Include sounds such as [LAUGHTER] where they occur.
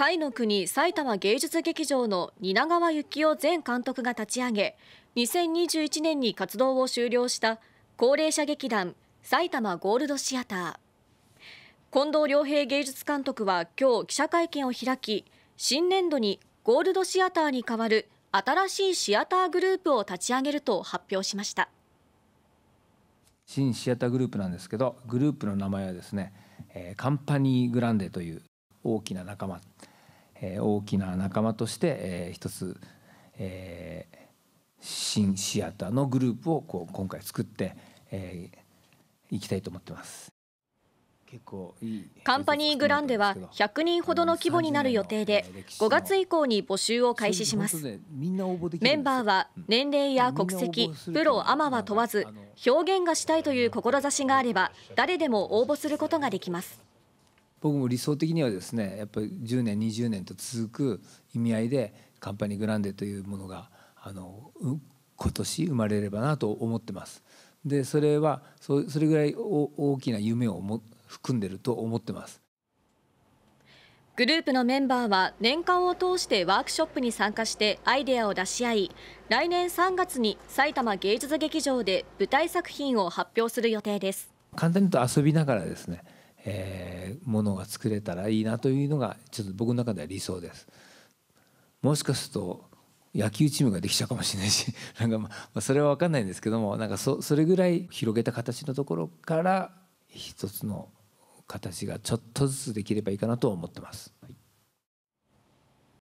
彩の国埼玉芸術劇場の蜷川幸雄前監督が立ち上げ2021年に活動を終了した高齢者劇団埼玉ゴールドシアター近藤良平芸術監督は今日記者会見を開き新年度にゴールドシアターに代わる新しいシアターグループを立ち上げると発表しました新シアターグループなんですけどグループの名前はですね、えー、カンパニーグランデという大きな仲間、えー、大きな仲間として、えー、一つ、えー、新シアターのグループをこう今回作って、えー、いきたいと思ってます。結構いいカンパニーグランデは100人ほどの規模になる予定で5月以降に募集を開始しますメンバーは年齢や国籍プロアマは問わず表現がしたいという志があれば誰でも応募することができます僕も理想的にはですねやっぱり10年20年と続く意味合いでカンパニーグランデというものがあの今年生まれればなと思ってます。でそれはそれぐらい大きな夢をも含んでると思ってます。グループのメンバーは年間を通してワークショップに参加してアイデアを出し合い来年3月に埼玉芸術劇場で舞台作品を発表する予定です簡単に言うと遊びながらですねえー、ものが作れたらいいなというのがちょっと僕の中では理想です。もしかすると野球チームができちゃうかもしれないし [LAUGHS] なんか、まあ、それは分かんないんですけどもなんかそそれぐらい広げた形のところから一つの形がちょっとずつできればいいかなと思ってます。